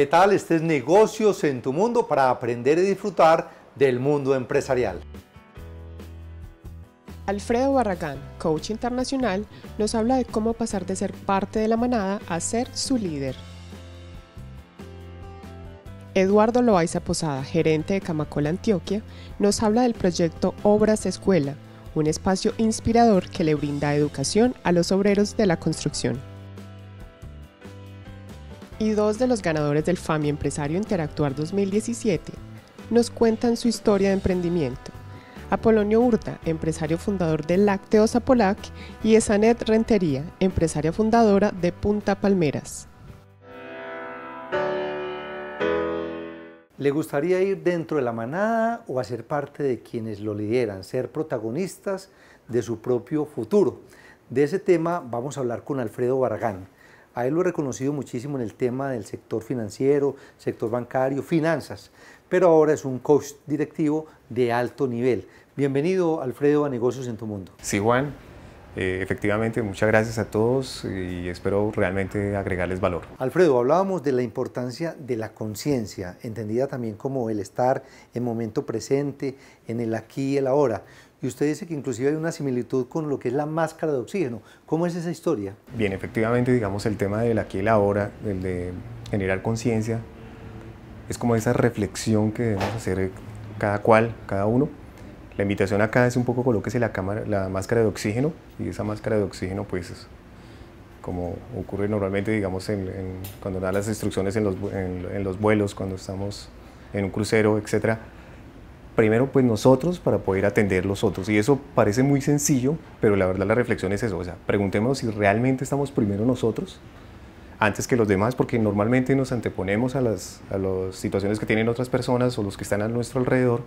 ¿Qué tal? Este Negocios en tu Mundo para aprender y disfrutar del mundo empresarial. Alfredo Barragán, coach internacional, nos habla de cómo pasar de ser parte de la manada a ser su líder. Eduardo Loaiza Posada, gerente de Camacola Antioquia, nos habla del proyecto Obras Escuela, un espacio inspirador que le brinda educación a los obreros de la construcción y dos de los ganadores del FAMI Empresario Interactuar 2017, nos cuentan su historia de emprendimiento. Apolonio Urta, empresario fundador de Lácteos Apolac, y Esanet Rentería, empresaria fundadora de Punta Palmeras. ¿Le gustaría ir dentro de la manada o hacer parte de quienes lo lideran, ser protagonistas de su propio futuro? De ese tema vamos a hablar con Alfredo Barragán a él lo he reconocido muchísimo en el tema del sector financiero, sector bancario, finanzas, pero ahora es un coach directivo de alto nivel. Bienvenido, Alfredo, a Negocios en tu Mundo. Sí, Juan, eh, efectivamente, muchas gracias a todos y espero realmente agregarles valor. Alfredo, hablábamos de la importancia de la conciencia, entendida también como el estar en momento presente, en el aquí y el ahora. Y usted dice que inclusive hay una similitud con lo que es la máscara de oxígeno. ¿Cómo es esa historia? Bien, efectivamente, digamos, el tema del aquí y la ahora, el de generar conciencia, es como esa reflexión que debemos hacer cada cual, cada uno. La invitación acá es un poco colóquese la, cámara, la máscara de oxígeno y esa máscara de oxígeno pues como ocurre normalmente digamos cuando dan las instrucciones en los, en los vuelos, cuando estamos en un crucero, etcétera primero pues nosotros para poder atender los otros. Y eso parece muy sencillo, pero la verdad la reflexión es eso. O sea, preguntémonos si realmente estamos primero nosotros antes que los demás, porque normalmente nos anteponemos a las, situaciones que tienen otras personas o los que están a nuestro alrededor,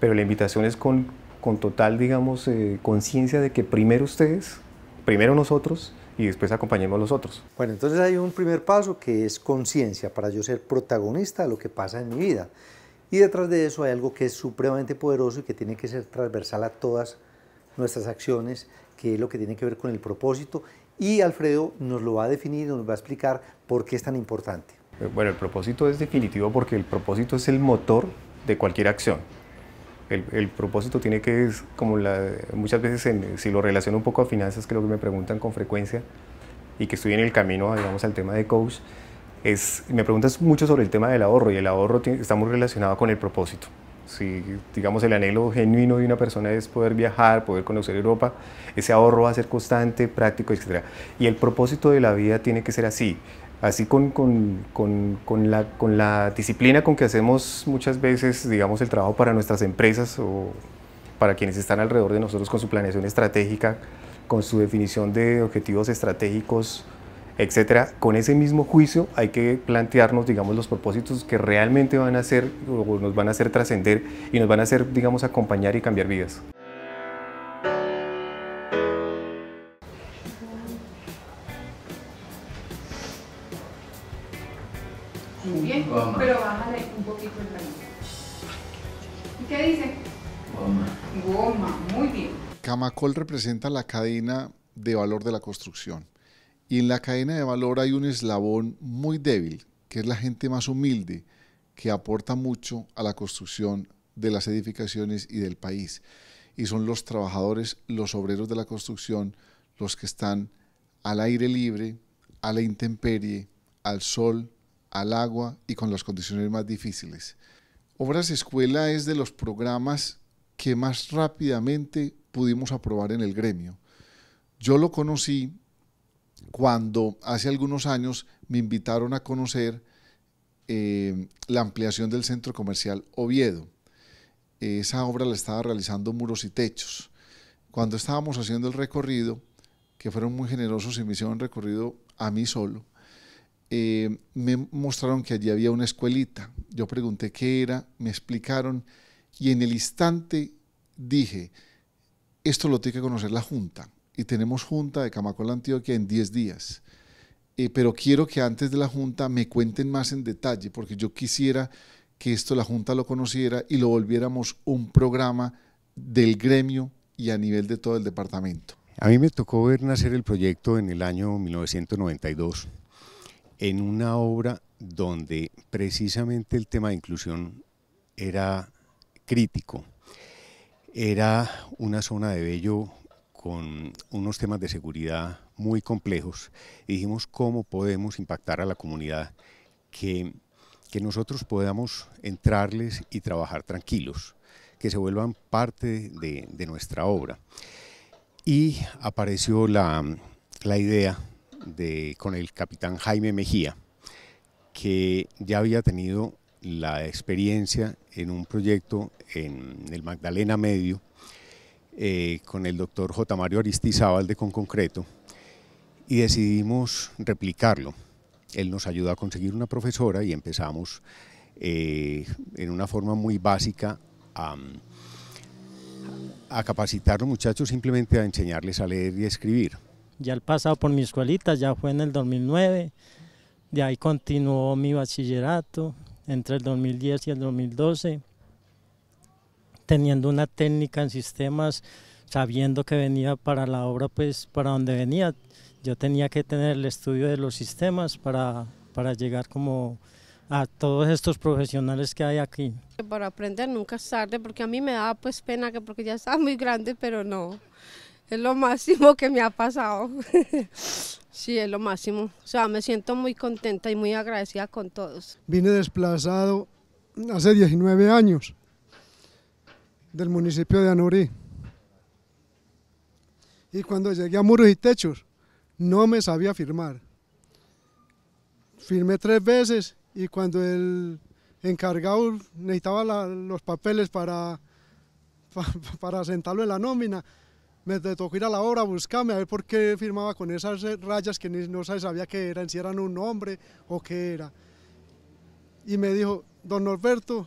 pero la invitación es con, con total, digamos, eh, conciencia de que primero ustedes, primero nosotros y después acompañemos a los otros. Bueno, entonces hay un primer paso que es conciencia para yo ser protagonista de lo que pasa en mi vida. Y detrás de eso hay algo que es supremamente poderoso y que tiene que ser transversal a todas nuestras acciones, que es lo que tiene que ver con el propósito. Y Alfredo nos lo va a definir, nos va a explicar por qué es tan importante. Eh, bueno, el propósito es definitivo porque el propósito es el motor de cualquier acción. El, propósito tiene que, es como muchas veces, si lo relaciono un poco a finanzas, que es lo que me preguntan con frecuencia, y que estoy en el camino, digamos, al tema de coach, me preguntas mucho sobre el tema del ahorro y el ahorro está muy relacionado con el propósito. Si, digamos, el anhelo genuino de una persona es poder viajar, poder conocer Europa, ese ahorro va a ser constante, práctico, etc. Y el propósito de la vida tiene que ser así así con, la, con la disciplina con que hacemos muchas veces, digamos, el trabajo para nuestras empresas o para quienes están alrededor de nosotros con su planeación estratégica, con su definición de objetivos estratégicos, etcétera, con ese mismo juicio hay que plantearnos, digamos, los propósitos que realmente van a hacer o nos van a hacer trascender y nos van a hacer, digamos, acompañar y cambiar vidas. Muy bien, pero bájale un poquito el qué dice? Goma. Goma, muy bien. Camacol representa la cadena de valor de la construcción y en la cadena de valor hay un eslabón muy débil, que es la gente más humilde, que aporta mucho a la construcción de las edificaciones y del país. Y son los trabajadores, los obreros de la construcción, los que están al aire libre, a la intemperie, al sol, al agua y con las condiciones más difíciles. Obras Escuela es de los programas que más rápidamente pudimos aprobar en el gremio. Yo lo conocí cuando hace algunos años me invitaron a conocer eh, la ampliación del centro comercial Oviedo. Esa obra la estaba realizando Muros y Techos. Cuando estábamos haciendo el recorrido, que fueron muy generosos y me hicieron recorrido a mí solo, eh, me mostraron que allí había una escuelita. Yo pregunté qué era, me explicaron y en el instante dije, esto lo tiene que conocer la Junta y tenemos junta de Camacol Antioquia en 10 días. Eh, pero quiero que antes de la junta me cuenten más en detalle, porque yo quisiera que esto la junta lo conociera y lo volviéramos un programa del gremio y a nivel de todo el departamento. A mí me tocó ver nacer el proyecto en el año 1992, en una obra donde precisamente el tema de inclusión era crítico. Era una zona de Bello con unos temas de seguridad muy complejos y dijimos cómo podemos impactar a la comunidad que, nosotros podamos entrarles y trabajar tranquilos, que se vuelvan parte de, nuestra obra. Y apareció la, idea de, con el capitán Jaime Mejía, que ya había tenido la experiencia en un proyecto en el Magdalena Medio, eh, con el doctor J. Mario Aristizábal de Con Concreto y decidimos replicarlo. Él nos ayudó a conseguir una profesora y empezamos eh, en una forma muy básica a, capacitar a los muchachos simplemente a enseñarles a leer y escribir. Ya el pasado por mi escuelita, ya fue en el 2009, de ahí continuó mi bachillerato entre el 2010 y el 2012 teniendo una técnica en sistemas, sabiendo que venía para la obra, pues para donde venía, yo tenía que tener el estudio de los sistemas para, para llegar como a todos estos profesionales que hay aquí. Para aprender nunca es tarde, porque a mí me daba pues pena que porque ya estaba muy grande, pero no, es lo máximo que me ha pasado. sí, es lo máximo. O sea, me siento muy contenta y muy agradecida con todos. Vine desplazado hace 19 años del municipio de Anurí. Y cuando llegué a Muros y Techos, no me sabía firmar. Firmé tres veces y cuando el encargado necesitaba los papeles para, para, sentarlo en la nómina, me tocó ir a la obra a buscarme a ver por qué firmaba con esas rayas que no sabía qué eran, si eran un nombre o qué era. Y me dijo, don Norberto,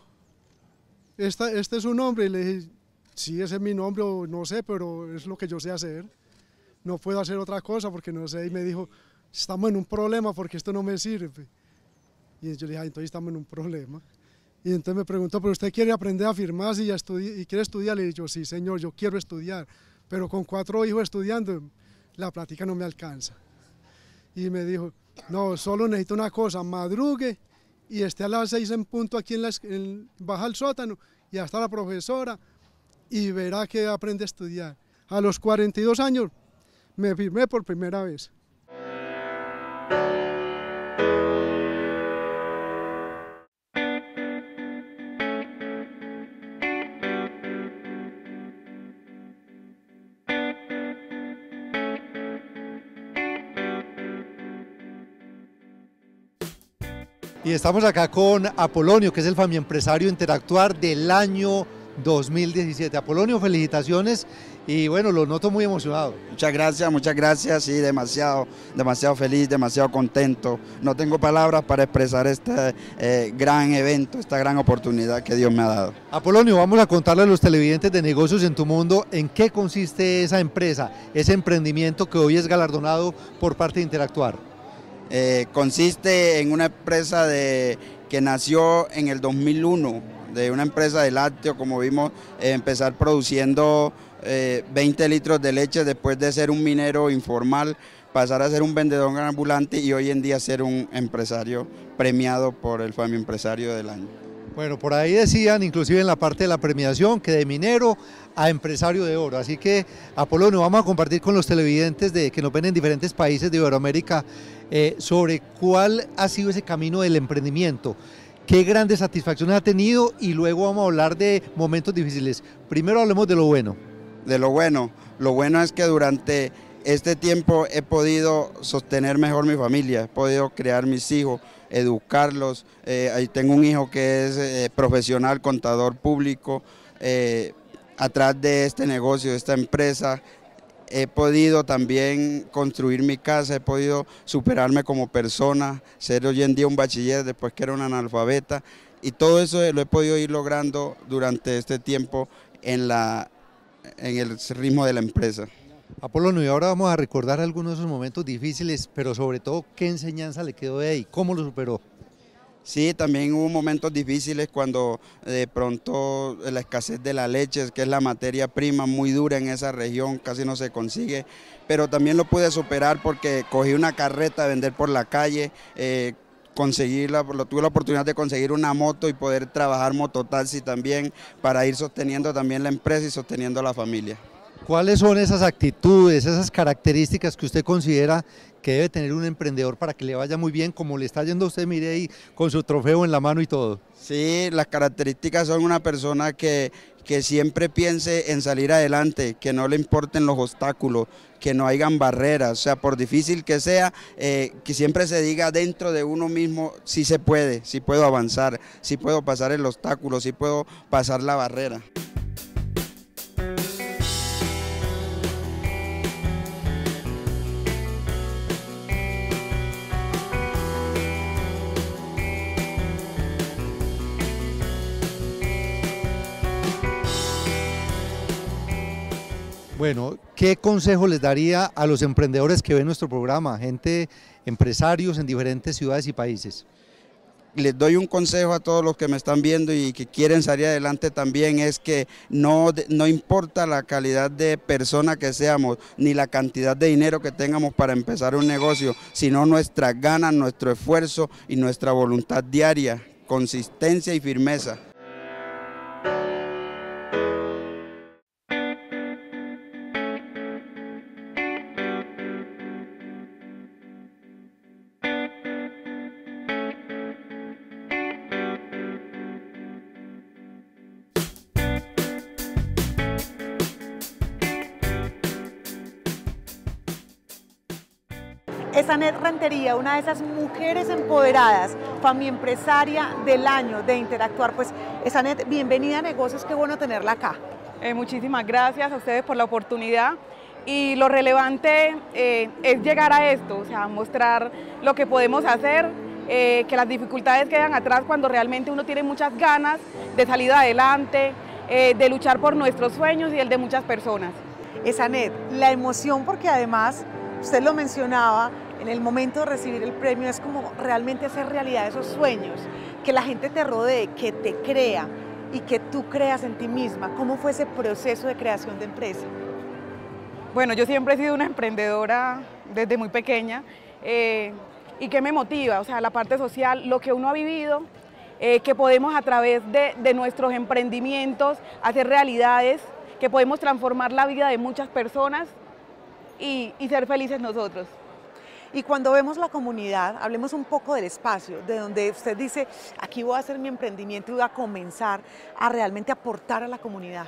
esta, este es su nombre. Y le dije, sí, ese es mi nombre, no sé, pero es lo que yo sé hacer. No puedo hacer otra cosa porque no sé. Y me dijo, estamos en un problema porque esto no me sirve. Y yo le dije, ah, entonces estamos en un problema. Y entonces me preguntó, pero usted quiere aprender a firmar y, y quiere estudiar. Le dije, sí, señor, yo quiero estudiar, pero con cuatro hijos estudiando, la plática no me alcanza. Y me dijo, no, solo necesito una cosa, madrugue y esté a las seis en punto aquí en la baja al sótano y hasta la profesora y verá que aprende a estudiar. A los 42 años me firmé por primera vez. Y estamos acá con Apolonio, que es el Empresario Interactuar del año 2017. Apolonio, felicitaciones y bueno, lo noto muy emocionado. Muchas gracias, muchas gracias, sí, demasiado, demasiado feliz, demasiado contento. No tengo palabras para expresar este eh, gran evento, esta gran oportunidad que Dios me ha dado. Apolonio, vamos a contarle a los televidentes de Negocios en tu Mundo en qué consiste esa empresa, ese emprendimiento que hoy es galardonado por parte de Interactuar. Eh, consiste en una empresa de, que nació en el 2001, de una empresa de lácteo, como vimos, eh, empezar produciendo 20 eh, litros de leche después de ser un minero informal, pasar a ser un vendedor ambulante y hoy en día ser un empresario premiado por el Fami Empresario del Año. Bueno, por ahí decían, inclusive en la parte de la premiación, que de minero a empresario de oro. Así que, Apolo, nos vamos a compartir con los televidentes de, que nos ven en diferentes países de Iberoamérica eh, sobre cuál ha sido ese camino del emprendimiento, qué grandes satisfacciones ha tenido y luego vamos a hablar de momentos difíciles. Primero hablemos de lo bueno. De lo bueno. Lo bueno es que durante este tiempo he podido sostener mejor mi familia, he podido crear mis hijos, educarlos. Eh, ahí tengo un hijo que es eh, profesional, contador público. atrás de este negocio, de esta empresa, he podido también construir mi casa, he podido superarme como persona, ser hoy en día un bachiller después que era un analfabeta y todo eso lo he podido ir logrando durante este tiempo en, la, en el ritmo de la empresa. no y ahora vamos a recordar algunos de esos momentos difíciles, pero sobre todo qué enseñanza le quedó de ahí, cómo lo superó. Sí, también hubo momentos difíciles cuando de eh, pronto eh, la escasez de la leche, que es la materia prima muy dura en esa región, casi no se consigue, pero también lo pude superar porque cogí una carreta a vender por la calle. Eh, conseguirla, tuve la oportunidad de conseguir una moto y poder trabajar mototaxi también para ir sosteniendo también la empresa y sosteniendo a la familia. ¿Cuáles son esas actitudes, esas características que usted considera que debe tener un emprendedor para que le vaya muy bien, como le está yendo a usted, mire con su trofeo en la mano y todo? Sí, las características son una persona que, que siempre piense en salir adelante, que no le importen los obstáculos, que no hayan barreras, o sea, por difícil que sea, eh, que siempre se diga dentro de uno mismo si se puede, si puedo avanzar, si puedo pasar el obstáculo, si puedo pasar la barrera. Bueno, ¿qué consejo les daría a los emprendedores que ven nuestro programa, gente, empresarios en diferentes ciudades y países? les doy un consejo a todos los que me están viendo y que quieren salir adelante también es que no, importa la calidad de persona que seamos ni la cantidad de dinero que tengamos para empezar un negocio, sino nuestras ganas, nuestro esfuerzo y nuestra voluntad diaria, consistencia y firmeza. Esanet Anet Rentería, una de esas mujeres empoderadas, familia empresaria del año de Interactuar. Pues Esanet, bienvenida a Negocios, qué bueno tenerla acá. Eh, muchísimas gracias a ustedes por la oportunidad y lo relevante eh, es llegar a esto, o sea, mostrar lo que podemos hacer, eh, que las dificultades quedan atrás cuando realmente uno tiene muchas ganas de salir adelante, de luchar por nuestros sueños y el de muchas personas. Esanet, la emoción porque además, usted lo mencionaba, en el momento de recibir el premio es como realmente hacer realidad esos sueños, que la gente te rodee, que te crea y que tú creas en ti misma. ¿Cómo fue ese proceso de creación de empresa? Bueno, yo siempre he sido una emprendedora desde muy pequeña. Eh, ¿Y qué me motiva? O sea, la parte social, lo que uno ha vivido, eh, que podemos a través de, nuestros emprendimientos hacer realidades, que podemos transformar la vida de muchas personas y ser felices nosotros. Y cuando vemos la comunidad, hablemos un poco del espacio, de donde usted dice, aquí voy a hacer mi emprendimiento y voy a comenzar a realmente aportar a la comunidad.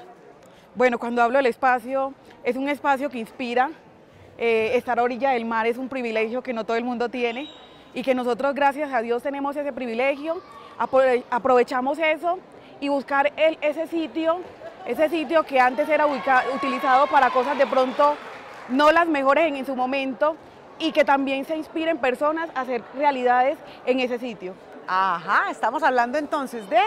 Bueno, cuando hablo del espacio, es un espacio que inspira. Eh, estar a orilla del mar es un privilegio que no todo el mundo tiene y que nosotros, gracias a Dios, tenemos ese privilegio. Aprovechamos eso y buscar ese sitio, ese sitio que antes era utilizado para cosas de pronto no las mejores en su momento, y que también se inspiren personas a hacer realidades en ese sitio. Ajá, estamos hablando entonces de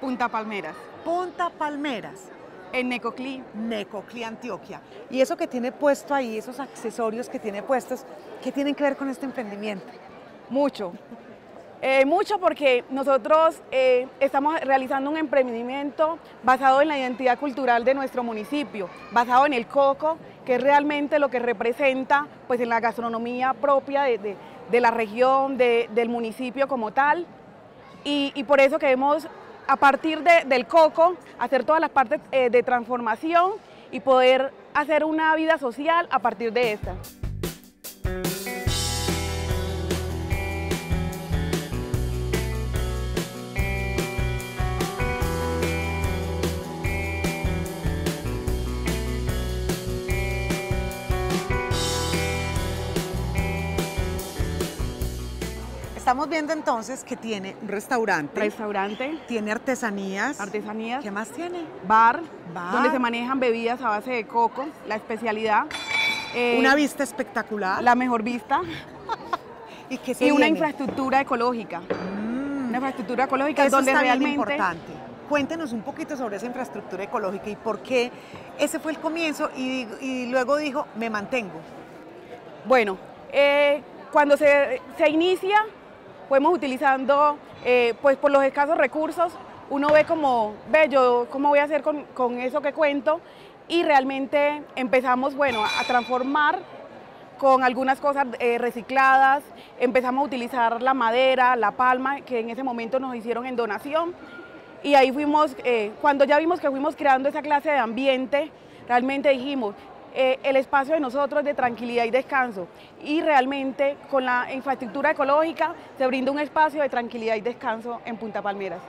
Punta Palmeras. Punta Palmeras. En Necoclí. Necoclí, Antioquia. Y eso que tiene puesto ahí, esos accesorios que tiene puestos, ¿qué tienen que ver con este emprendimiento? Mucho. Eh, mucho porque nosotros eh, estamos realizando un emprendimiento basado en la identidad cultural de nuestro municipio, basado en el coco, que es realmente lo que representa pues, en la gastronomía propia de, la región, del municipio como tal. Y, por eso queremos, a partir del coco, hacer todas las partes eh, de transformación y poder hacer una vida social a partir de esta. Estamos viendo entonces que tiene restaurante. Restaurante. Tiene artesanías. Artesanías. ¿Qué más tiene? Bar. Bar. Donde se manejan bebidas a base de coco, la especialidad. Eh, una vista espectacular. La mejor vista. y que y una infraestructura ecológica. Mm. Una infraestructura ecológica Eso donde está realmente. importante. Cuéntenos un poquito sobre esa infraestructura ecológica y por qué ese fue el comienzo y, luego dijo, me mantengo. Bueno, eh, cuando se, se, inicia, fuimos utilizando eh, pues por los escasos recursos, uno ve como, ve yo cómo voy a hacer con, eso que cuento y realmente empezamos bueno, a transformar con algunas cosas eh, recicladas, empezamos a utilizar la madera, la palma, que en ese momento nos hicieron en donación. Y ahí fuimos, eh, cuando ya vimos que fuimos creando esa clase de ambiente, realmente dijimos, eh, el espacio de nosotros de tranquilidad y descanso. Y realmente con la infraestructura ecológica se brinda un espacio de tranquilidad y descanso en Punta Palmeras.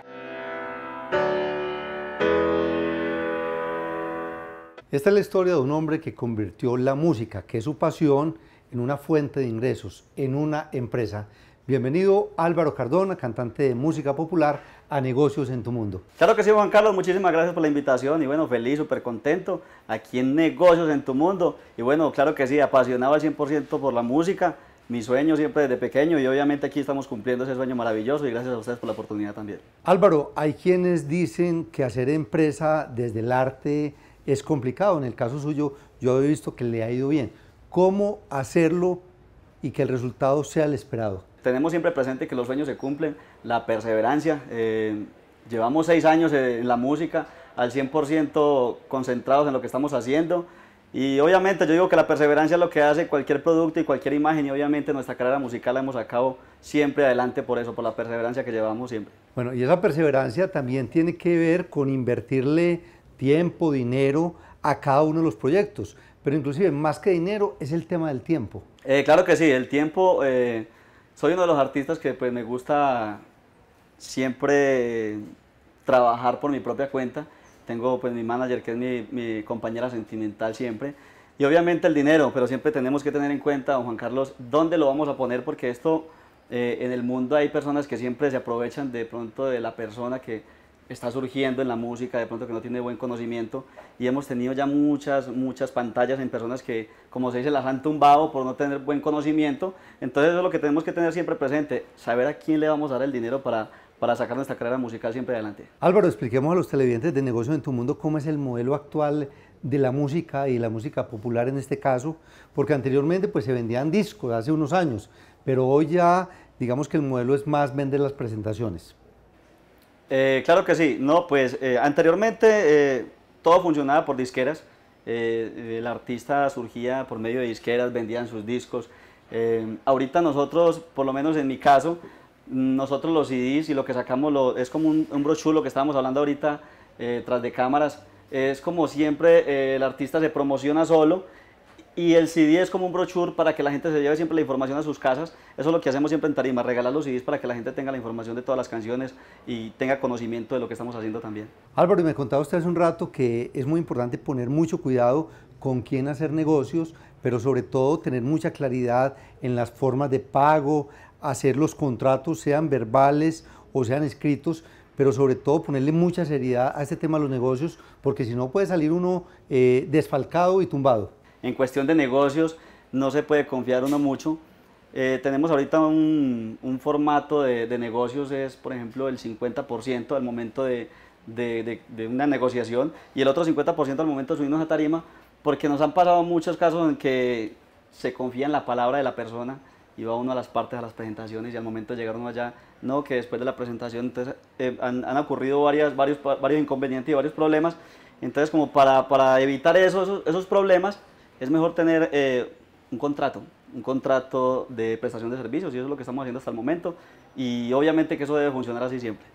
Esta es la historia de un hombre que convirtió la música, que es su pasión, en una fuente de ingresos, en una empresa. Bienvenido Álvaro Cardona, cantante de música popular, a negocios en tu mundo. Claro que sí, Juan Carlos, muchísimas gracias por la invitación y bueno, feliz, súper contento aquí en Negocios en tu mundo y bueno, claro que sí, apasionado al 100% por la música, mi sueño siempre desde pequeño y obviamente aquí estamos cumpliendo ese sueño maravilloso y gracias a ustedes por la oportunidad también. Álvaro, hay quienes dicen que hacer empresa desde el arte es complicado, en el caso suyo yo he visto que le ha ido bien. ¿Cómo hacerlo y que el resultado sea el esperado? Tenemos siempre presente que los sueños se cumplen, la perseverancia. Eh, llevamos seis años eh, en la música, al 100% concentrados en lo que estamos haciendo. Y obviamente yo digo que la perseverancia es lo que hace cualquier producto y cualquier imagen y obviamente nuestra carrera musical la hemos sacado siempre adelante por eso, por la perseverancia que llevamos siempre. Bueno, y esa perseverancia también tiene que ver con invertirle tiempo, dinero a cada uno de los proyectos, pero inclusive más que dinero es el tema del tiempo. Eh, claro que sí, el tiempo, soy uno de los artistas que pues me gusta siempre trabajar por mi propia cuenta. Tengo pues mi manager que es mi, compañera sentimental siempre. Y obviamente el dinero, pero siempre tenemos que tener en cuenta, don Juan Carlos, dónde lo vamos a poner porque esto eh, en el mundo hay personas que siempre se aprovechan de pronto de la persona que está surgiendo en la música, de pronto que no tiene buen conocimiento y hemos tenido ya muchas, muchas pantallas en personas que, como se dice, las han tumbado por no tener buen conocimiento. Entonces eso es lo que tenemos que tener siempre presente, saber a quién le vamos a dar el dinero para para sacar nuestra carrera musical siempre adelante. Álvaro, expliquemos a los televidentes de negocios en tu Mundo cómo es el modelo actual de la música y la música popular en este caso, porque anteriormente pues se vendían discos hace unos años, pero hoy ya digamos que el modelo es más vender las presentaciones. Eh, claro que sí, no, pues eh, anteriormente eh, todo funcionaba por disqueras, el artista surgía por medio de disqueras, vendían sus discos, ahorita nosotros, por lo menos en mi caso, nosotros los CDs y lo que sacamos lo, es como un, un brochure, lo que estábamos hablando ahorita eh, tras de cámaras, es como siempre eh, el artista se promociona solo y el CD es como un brochure para que la gente se lleve siempre la información a sus casas. Eso es lo que hacemos siempre en Tarima, regalar los CDs para que la gente tenga la información de todas las canciones y tenga conocimiento de lo que estamos haciendo también. Álvaro, me contaba usted hace un rato que es muy importante poner mucho cuidado con quién hacer negocios, pero sobre todo tener mucha claridad en las formas de pago, hacer los contratos, sean verbales o sean escritos, pero sobre todo ponerle mucha seriedad a este tema de los negocios, porque si no puede salir uno eh, desfalcado y tumbado. En cuestión de negocios, no se puede confiar uno mucho. Eh, tenemos ahorita un, formato de, negocios, es por ejemplo el 50% al momento de, de, de, una negociación y el otro 50% al momento de subirnos a tarima, porque nos han pasado muchos casos en que se confía en la palabra de la persona iba uno a las partes, de las presentaciones y al momento de llegar uno allá, no, que después de la presentación eh, han, ocurrido varias, varios, varios inconvenientes y varios problemas. Entonces, como para, evitar esos, esos, problemas, es mejor tener eh, un contrato, un contrato de prestación de servicios y eso es lo que estamos haciendo hasta el momento y obviamente que eso debe funcionar así siempre.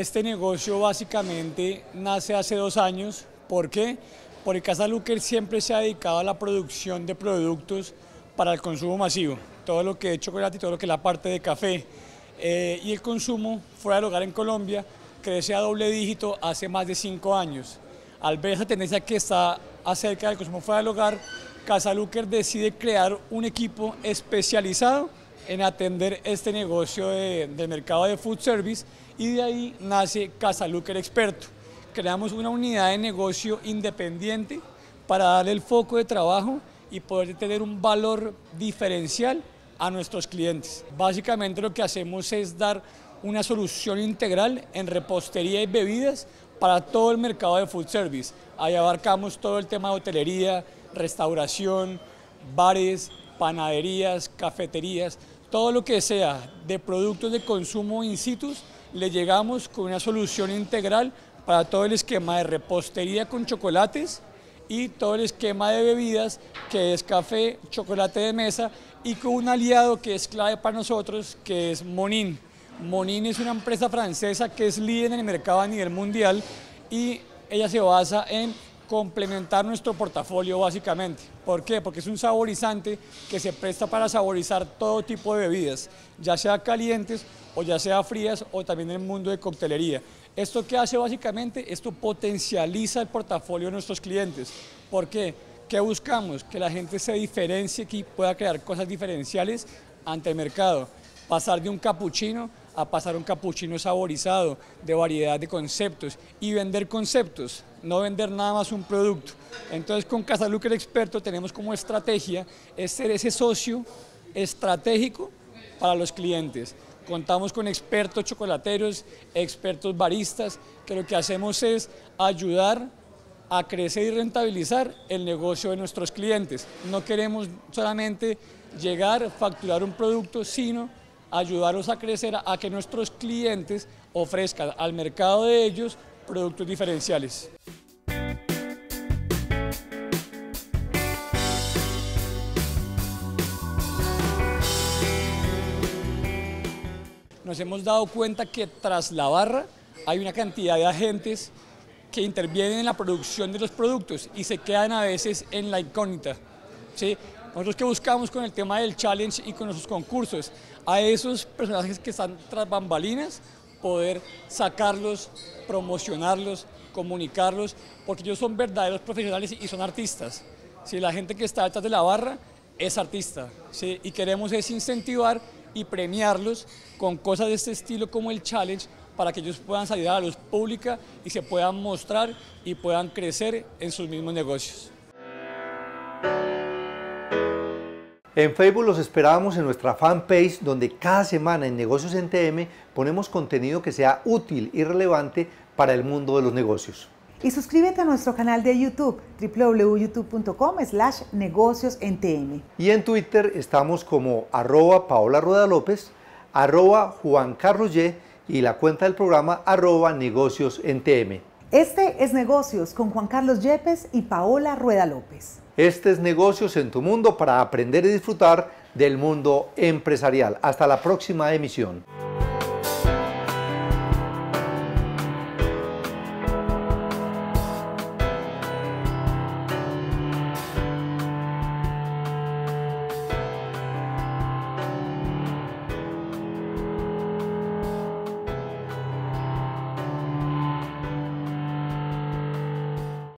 Este negocio básicamente nace hace dos años. ¿Por qué? Porque Casa Luker siempre se ha dedicado a la producción de productos para el consumo masivo. Todo lo que es chocolate y todo lo que es la parte de café. Eh, y el consumo fuera del hogar en Colombia crece a doble dígito hace más de cinco años. Al ver esa tendencia que está acerca del consumo fuera del hogar, Casa Luker decide crear un equipo especializado en atender este negocio de, del mercado de food service y de ahí nace Casa Looker Experto. Creamos una unidad de negocio independiente para darle el foco de trabajo y poder tener un valor diferencial a nuestros clientes. Básicamente lo que hacemos es dar una solución integral en repostería y bebidas para todo el mercado de food service. Ahí abarcamos todo el tema de hotelería, restauración, bares, panaderías, cafeterías, todo lo que sea de productos de consumo in situ, le llegamos con una solución integral para todo el esquema de repostería con chocolates y todo el esquema de bebidas que es café, chocolate de mesa y con un aliado que es clave para nosotros que es Monin. Monin es una empresa francesa que es líder en el mercado a nivel mundial y ella se basa en complementar nuestro portafolio básicamente. ¿Por qué? Porque es un saborizante que se presta para saborizar todo tipo de bebidas, ya sea calientes o ya sea frías o también en el mundo de coctelería. ¿Esto qué hace básicamente? Esto potencializa el portafolio de nuestros clientes. ¿Por qué? ¿Qué buscamos? Que la gente se diferencie, que pueda crear cosas diferenciales ante el mercado. Pasar de un capuchino a pasar un capuchino saborizado, de variedad de conceptos y vender conceptos no vender nada más un producto. Entonces con el Experto tenemos como estrategia es ser ese socio estratégico para los clientes. Contamos con expertos chocolateros, expertos baristas, que lo que hacemos es ayudar a crecer y rentabilizar el negocio de nuestros clientes. No queremos solamente llegar, a facturar un producto, sino ayudarlos a crecer, a que nuestros clientes ofrezcan al mercado de ellos productos diferenciales. nos hemos dado cuenta que tras la barra hay una cantidad de agentes que intervienen en la producción de los productos y se quedan a veces en la incógnita. ¿sí? Nosotros que buscamos con el tema del challenge y con nuestros concursos, a esos personajes que están tras bambalinas, poder sacarlos, promocionarlos, comunicarlos, porque ellos son verdaderos profesionales y son artistas. Si La gente que está detrás de la barra es artista ¿sí? y queremos es incentivar y premiarlos con cosas de este estilo como el challenge para que ellos puedan salir a la luz pública y se puedan mostrar y puedan crecer en sus mismos negocios. En Facebook los esperamos en nuestra fanpage donde cada semana en Negocios en TM ponemos contenido que sea útil y relevante para el mundo de los negocios y suscríbete a nuestro canal de YouTube www.youtube.com slash negocios en TM. Y en Twitter estamos como arroba Paola Rueda López, arroba Juan Carlos y la cuenta del programa arroba negocios en TM. Este es Negocios con Juan Carlos Yepes y Paola Rueda López. Este es Negocios en tu mundo para aprender y disfrutar del mundo empresarial. Hasta la próxima emisión.